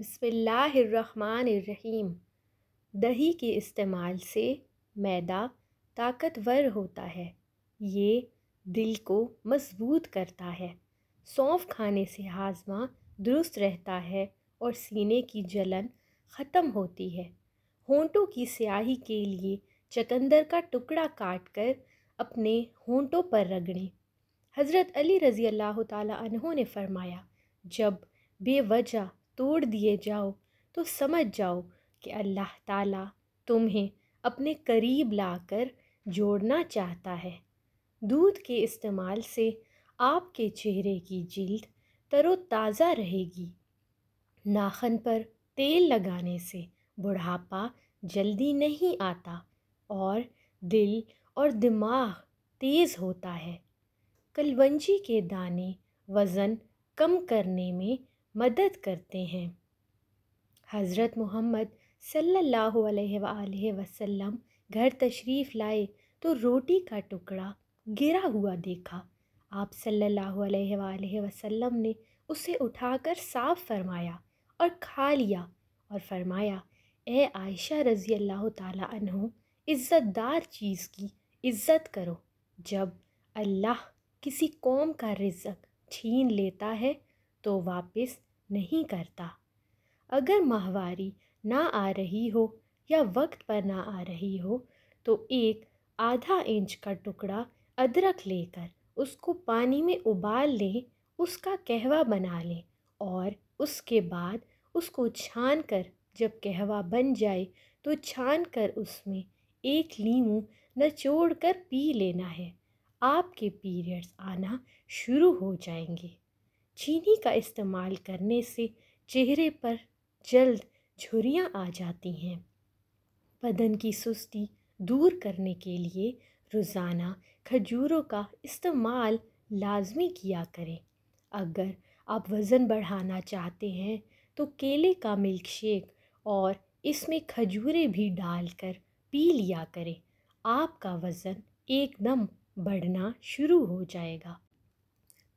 बिसमीम दही के इस्तेमाल से मैदा ताकतवर होता है ये दिल को मजबूत करता है सौंफ खाने से हाजमा दुरुस्त रहता है और सीने की जलन ख़त्म होती है होंठों की स्याही के लिए चकंदर का टुकड़ा काट कर अपने होंठों पर रगड़ें हज़रत अली रज़ी अल्लाह तहों ने फरमाया जब बेवजह तोड़ दिए जाओ तो समझ जाओ कि अल्लाह ताला तुम्हें अपने करीब लाकर जोड़ना चाहता है दूध के इस्तेमाल से आपके चेहरे की जल्द तरोताज़ा रहेगी नाखन पर तेल लगाने से बुढ़ापा जल्दी नहीं आता और दिल और दिमाग तेज़ होता है कलवंजी के दाने वज़न कम करने में मदद करते हैं हज़रत मोहम्मद सल्लल्लाहु अलैहि वसल्लम घर तशरीफ़ लाए तो रोटी का टुकड़ा गिरा हुआ देखा आप सल्लल्लाहु अलैहि वसल्लम ने उसे उठाकर साफ फरमाया और खा लिया और फरमाया ए आयशा रज़ी अल्लाह तहों इज़्ज़तदार चीज़ की इज़्ज़त करो जब अल्लाह किसी कौम का रिज़क छीन लेता है तो वापस नहीं करता अगर माहवारी ना आ रही हो या वक्त पर ना आ रही हो तो एक आधा इंच का टुकड़ा अदरक लेकर उसको पानी में उबाल लें उसका कहवा बना लें और उसके बाद उसको छान कर जब कहवा बन जाए तो छान कर उसमें एक लीमू नचोड़ कर पी लेना है आपके पीरियड्स आना शुरू हो जाएंगे चीनी का इस्तेमाल करने से चेहरे पर जल्द झुरियाँ आ जाती हैं बदन की सुस्ती दूर करने के लिए रोज़ाना खजूरों का इस्तेमाल लाजमी किया करें अगर आप वज़न बढ़ाना चाहते हैं तो केले का मिल्क शेक और इसमें खजूरें भी डालकर पी लिया करें आपका वज़न एकदम बढ़ना शुरू हो जाएगा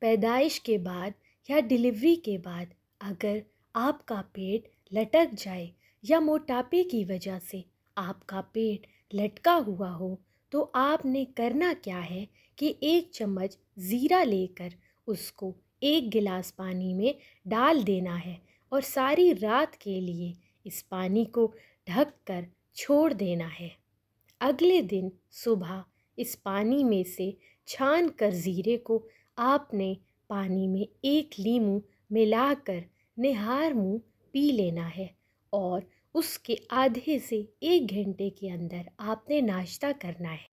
पैदाइश के बाद या डिलीवरी के बाद अगर आपका पेट लटक जाए या मोटापे की वजह से आपका पेट लटका हुआ हो तो आपने करना क्या है कि एक चम्मच ज़ीरा लेकर उसको एक गिलास पानी में डाल देना है और सारी रात के लिए इस पानी को ढक कर छोड़ देना है अगले दिन सुबह इस पानी में से छान कर ज़ीरे को आपने पानी में एक लीमू मिलाकर निहार मुँह पी लेना है और उसके आधे से एक घंटे के अंदर आपने नाश्ता करना है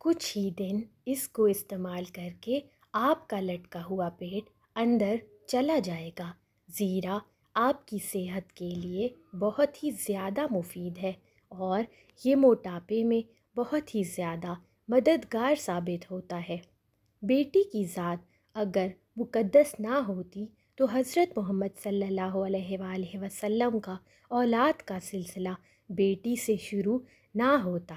कुछ ही दिन इसको इस्तेमाल करके आपका लटका हुआ पेट अंदर चला जाएगा ज़ीरा आपकी सेहत के लिए बहुत ही ज़्यादा मुफीद है और ये मोटापे में बहुत ही ज़्यादा मददगार साबित होता है बेटी की ज़ात अगर मुक़द्दस ना होती तो हज़रत मोहम्मद सल्ला अलैहि वसल्लम का औलाद का सिलसिला बेटी से शुरू ना होता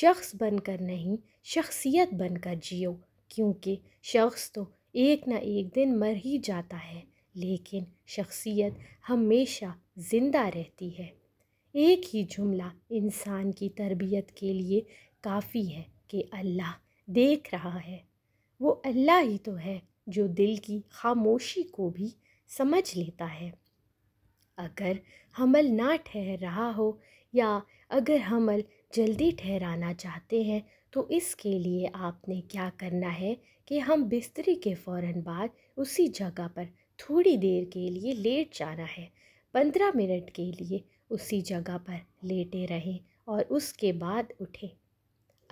शख्स बनकर नहीं शख्सियत बनकर जियो क्योंकि शख्स तो एक ना एक दिन मर ही जाता है लेकिन शख्सियत हमेशा ज़िंदा रहती है एक ही जुमला इंसान की तरबियत के लिए काफ़ी है कि अल्लाह देख रहा है वो अल्लाह ही तो है जो दिल की खामोशी को भी समझ लेता है अगर हमल ना ठहर रहा हो या अगर हमल जल्दी ठहराना चाहते हैं तो इसके लिए आपने क्या करना है कि हम बिस्तरी के फ़ौर बाद उसी जगह पर थोड़ी देर के लिए लेट जाना है पंद्रह मिनट के लिए उसी जगह पर लेटे रहें और उसके बाद उठें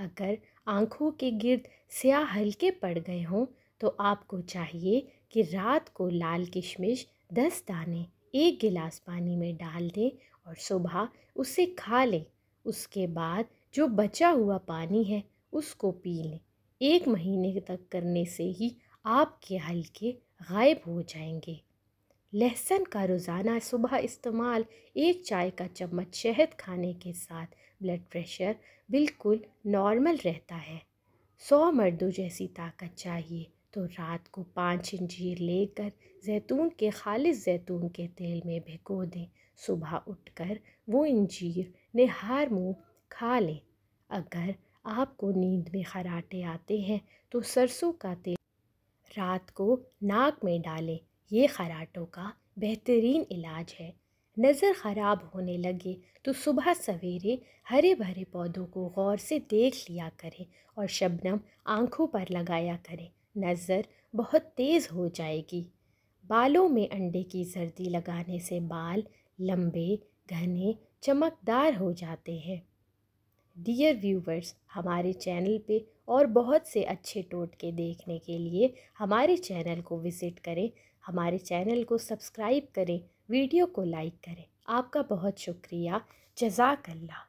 अगर आँखों के गिर्द स्याह हल्के पड़ गए हों तो आपको चाहिए कि रात को लाल किशमिश दस दाने एक गिलास पानी में डाल दें और सुबह उसे खा लें उसके बाद जो बचा हुआ पानी है उसको पी लें एक महीने तक करने से ही आपके हल्के गायब हो जाएंगे लहसन का रोज़ाना सुबह इस्तेमाल एक चाय का चम्मच शहद खाने के साथ ब्लड प्रेशर बिल्कुल नॉर्मल रहता है सौ मर्दों जैसी ताकत चाहिए तो रात को पाँच इंजीर लेकर जैतून के खालिश जैतून के तेल में भिगो दें सुबह उठकर वो इंजीर निहार मुँह खा लें अगर आपको नींद में खराटे आते हैं तो सरसों का तेल रात को नाक में डालें ये खराटों का बेहतरीन इलाज है नज़र ख़राब होने लगे तो सुबह सवेरे हरे भरे पौधों को गौर से देख लिया करें और शबनम आँखों पर लगाया करें नज़र बहुत तेज़ हो जाएगी बालों में अंडे की सर्दी लगाने से बाल लंबे घने चमकदार हो जाते हैं डियर व्यूवर्स हमारे चैनल पे और बहुत से अच्छे टोटके देखने के लिए हमारे चैनल को विज़िट करें हमारे चैनल को सब्सक्राइब करें वीडियो को लाइक करें आपका बहुत शुक्रिया जजाकल्ला